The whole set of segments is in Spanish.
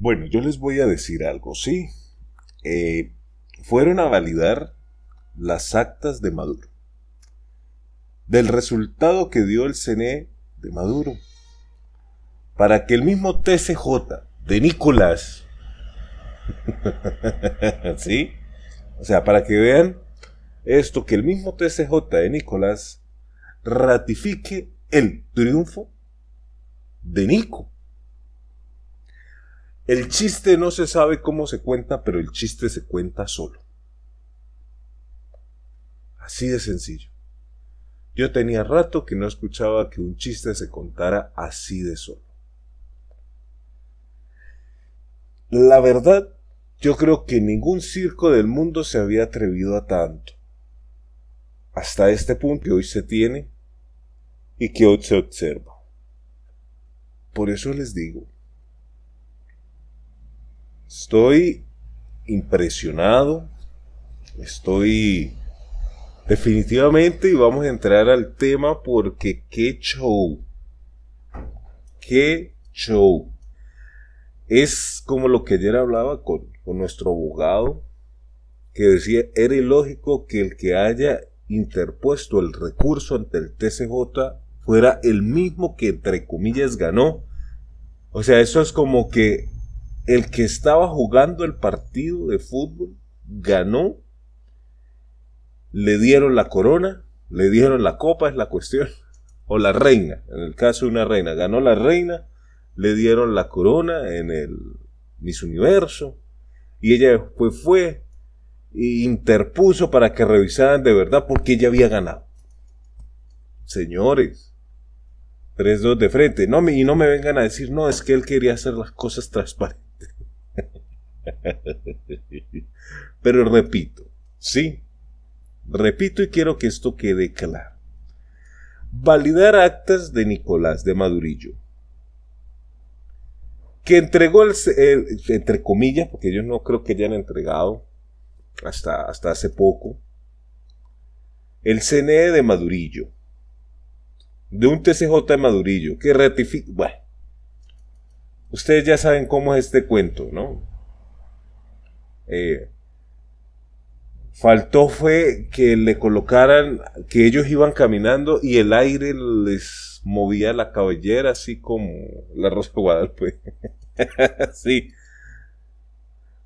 Bueno, yo les voy a decir algo, sí. Eh, fueron a validar las actas de Maduro. Del resultado que dio el CNE de Maduro. Para que el mismo TCJ de Nicolás. ¿Sí? O sea, para que vean esto, que el mismo TCJ de Nicolás ratifique el triunfo de Nico. El chiste no se sabe cómo se cuenta, pero el chiste se cuenta solo. Así de sencillo. Yo tenía rato que no escuchaba que un chiste se contara así de solo. La verdad, yo creo que ningún circo del mundo se había atrevido a tanto. Hasta este punto que hoy se tiene y que hoy se observa. Por eso les digo, Estoy impresionado, estoy definitivamente y vamos a entrar al tema porque qué show, qué show. Es como lo que ayer hablaba con, nuestro abogado, que decía, era ilógico que el que haya interpuesto el recurso ante el TCJ fuera el mismo que entre comillas ganó. O sea, eso es como que el que estaba jugando el partido de fútbol ganó, le dieron la corona, le dieron la copa, es la cuestión, o la reina, en el caso de una reina, ganó la reina, le dieron la corona en el Miss Universo, y ella después fue e interpuso para que revisaran de verdad porque ella había ganado. Señores, 3-2 de frente, no, y no me vengan a decir, no, es que él quería hacer las cosas transparentes. Pero repito, sí, repito y quiero que esto quede claro. Validar actas de Nicolás de Madurillo, que entregó el, entre comillas, porque yo no creo que hayan entregado hasta, hasta hace poco, el CNE de Madurillo, de un TCJ de Madurillo, que ratifica, bueno, ustedes ya saben cómo es este cuento, ¿no? Eh, faltó fue que le colocaran, que ellos iban caminando y el aire les movía la cabellera, así como la Rosa de pues sí.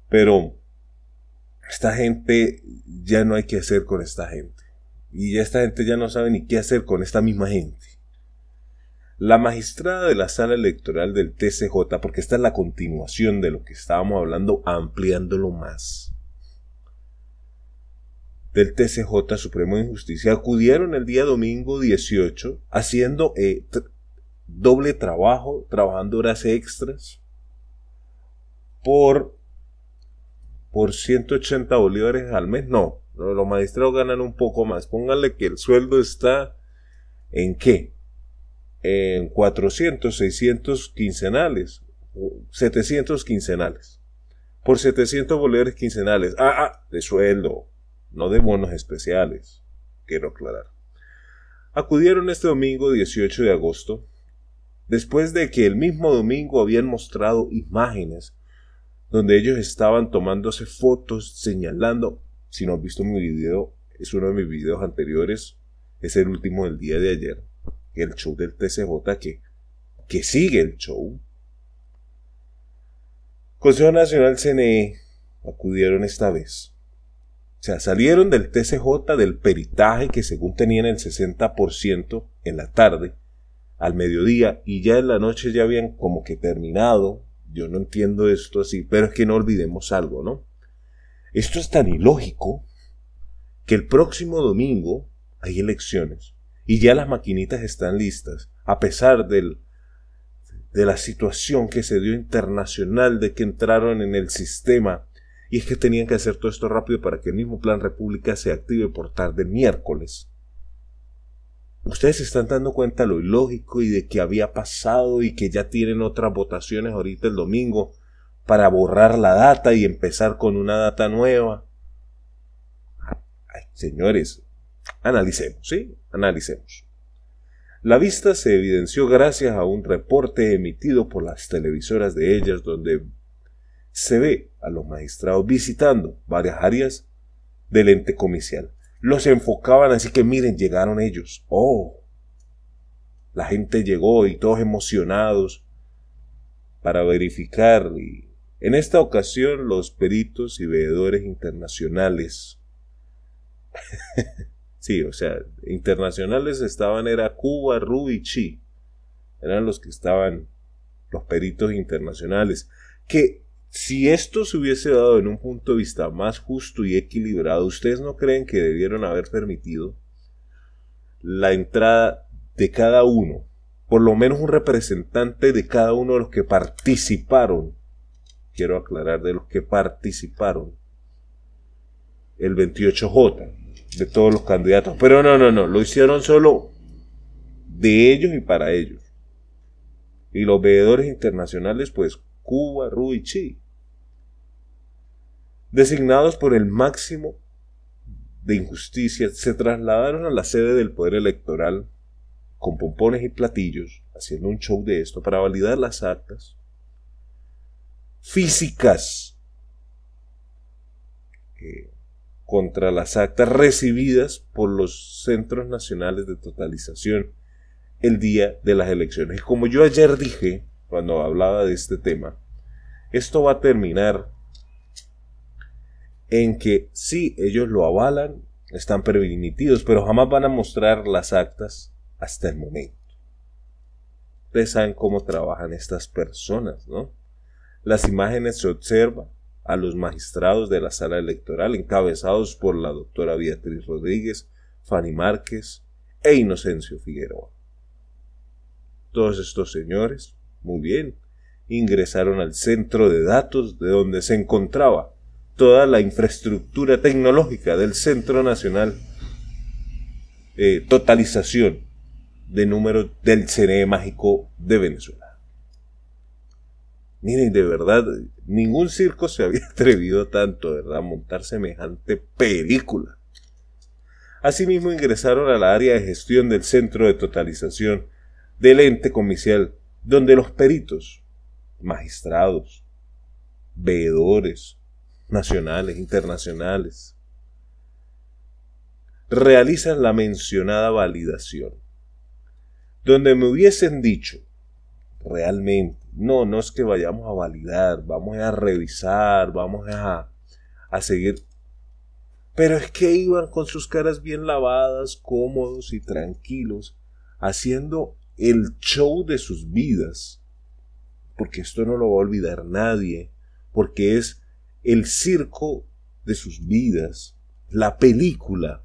Pero esta gente ya no hay que hacer con esta gente. Y ya esta gente ya no sabe ni qué hacer con esta misma gente. La magistrada de la sala electoral del TCJ, porque esta es la continuación de lo que estábamos hablando, ampliándolo más, del TCJ Supremo de Justicia, acudieron el día domingo 18 haciendo eh, doble trabajo, trabajando horas extras por, por 180 bolívares al mes. No, los magistrados ganan un poco más. Pónganle que el sueldo está en qué? en 400, 600 quincenales, 700 quincenales, por 700 bolívares quincenales, ah, ah, de sueldo, no de bonos especiales, quiero aclarar. Acudieron este domingo 18 de agosto, después de que el mismo domingo habían mostrado imágenes donde ellos estaban tomándose fotos, señalando, si no has visto mi video, es uno de mis videos anteriores, es el último del día de ayer, el show del TCJ que, que sigue el show. Consejo Nacional CNE acudieron esta vez. O sea, salieron del TCJ del peritaje que según tenían el 60% en la tarde al mediodía y ya en la noche ya habían como que terminado. Yo no entiendo esto así, pero es que no olvidemos algo, ¿no? Esto es tan ilógico que el próximo domingo hay elecciones y ya las maquinitas están listas, a pesar del, de la situación que se dio internacional de que entraron en el sistema. Y es que tenían que hacer todo esto rápido para que el mismo Plan República se active por tarde miércoles. Ustedes se están dando cuenta lo ilógico y de que había pasado y que ya tienen otras votaciones ahorita el domingo para borrar la data y empezar con una data nueva. señores, Analicemos, ¿sí? Analicemos. La vista se evidenció gracias a un reporte emitido por las televisoras de ellas donde se ve a los magistrados visitando varias áreas del ente comercial Los enfocaban así que miren, llegaron ellos. ¡Oh! La gente llegó y todos emocionados para verificar. en esta ocasión los peritos y veedores internacionales Sí, o sea, internacionales estaban, era Cuba, Chi. Eran los que estaban, los peritos internacionales. Que si esto se hubiese dado en un punto de vista más justo y equilibrado, ¿ustedes no creen que debieron haber permitido la entrada de cada uno, por lo menos un representante de cada uno de los que participaron, quiero aclarar, de los que participaron, el 28J, de todos los candidatos. Pero no, no, no, lo hicieron solo de ellos y para ellos. Y los veedores internacionales, pues Cuba, Ru Chi, designados por el máximo de injusticia, se trasladaron a la sede del Poder Electoral con pompones y platillos, haciendo un show de esto para validar las actas físicas contra las actas recibidas por los centros nacionales de totalización el día de las elecciones. Y como yo ayer dije, cuando hablaba de este tema, esto va a terminar en que sí, ellos lo avalan, están permitidos, pero jamás van a mostrar las actas hasta el momento. Ustedes saben cómo trabajan estas personas, ¿no? Las imágenes se observan, a los magistrados de la sala electoral encabezados por la doctora Beatriz Rodríguez, Fanny Márquez e Inocencio Figueroa. Todos estos señores, muy bien, ingresaron al centro de datos de donde se encontraba toda la infraestructura tecnológica del Centro Nacional eh, Totalización de Números del CNE Mágico de Venezuela. Miren, de verdad, ningún circo se había atrevido tanto, ¿verdad?, a montar semejante película. Asimismo, ingresaron a la área de gestión del centro de totalización del ente comicial, donde los peritos, magistrados, veedores, nacionales, internacionales, realizan la mencionada validación. Donde me hubiesen dicho, realmente, no, no es que vayamos a validar, vamos a revisar, vamos a, a seguir. Pero es que iban con sus caras bien lavadas, cómodos y tranquilos, haciendo el show de sus vidas. Porque esto no lo va a olvidar nadie, porque es el circo de sus vidas, la película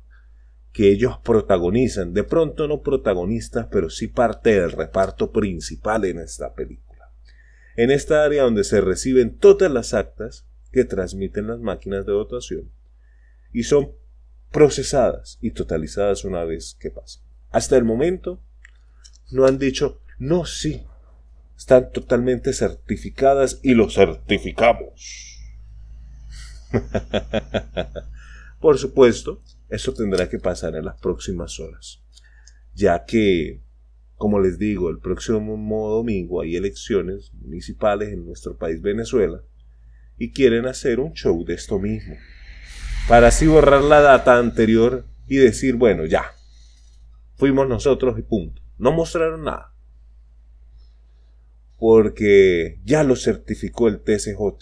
que ellos protagonizan. De pronto no protagonistas, pero sí parte del reparto principal en esta película en esta área donde se reciben todas las actas que transmiten las máquinas de votación y son procesadas y totalizadas una vez que pasan. Hasta el momento no han dicho, no, sí, están totalmente certificadas y lo certificamos. Por supuesto, eso tendrá que pasar en las próximas horas, ya que como les digo, el próximo domingo hay elecciones municipales en nuestro país Venezuela y quieren hacer un show de esto mismo. Para así borrar la data anterior y decir, bueno, ya, fuimos nosotros y punto. No mostraron nada. Porque ya lo certificó el TCJ,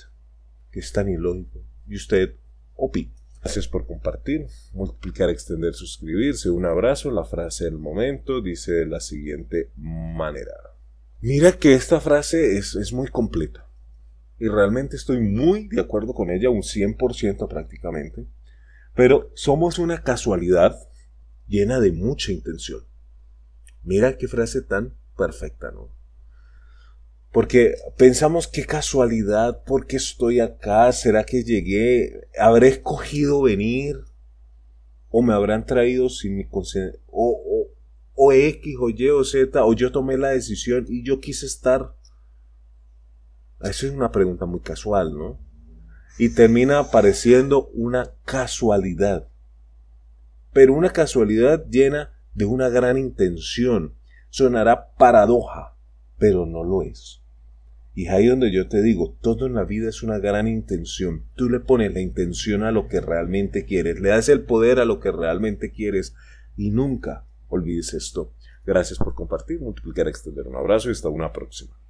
que es tan ilógico. Y usted opina. Gracias por compartir, multiplicar, extender, suscribirse. Un abrazo. La frase del momento dice de la siguiente manera. Mira que esta frase es, es muy completa. Y realmente estoy muy de acuerdo con ella, un 100% prácticamente. Pero somos una casualidad llena de mucha intención. Mira qué frase tan perfecta, ¿no? Porque pensamos qué casualidad, por qué estoy acá, será que llegué, habré escogido venir, o me habrán traído sin mi consentimiento, o, o X, o Y, o Z, o yo tomé la decisión y yo quise estar. Eso es una pregunta muy casual, ¿no? Y termina apareciendo una casualidad. Pero una casualidad llena de una gran intención. Sonará paradoja, pero no lo es. Y es ahí donde yo te digo, todo en la vida es una gran intención. Tú le pones la intención a lo que realmente quieres, le das el poder a lo que realmente quieres y nunca olvides esto. Gracias por compartir, multiplicar, extender. Un abrazo y hasta una próxima.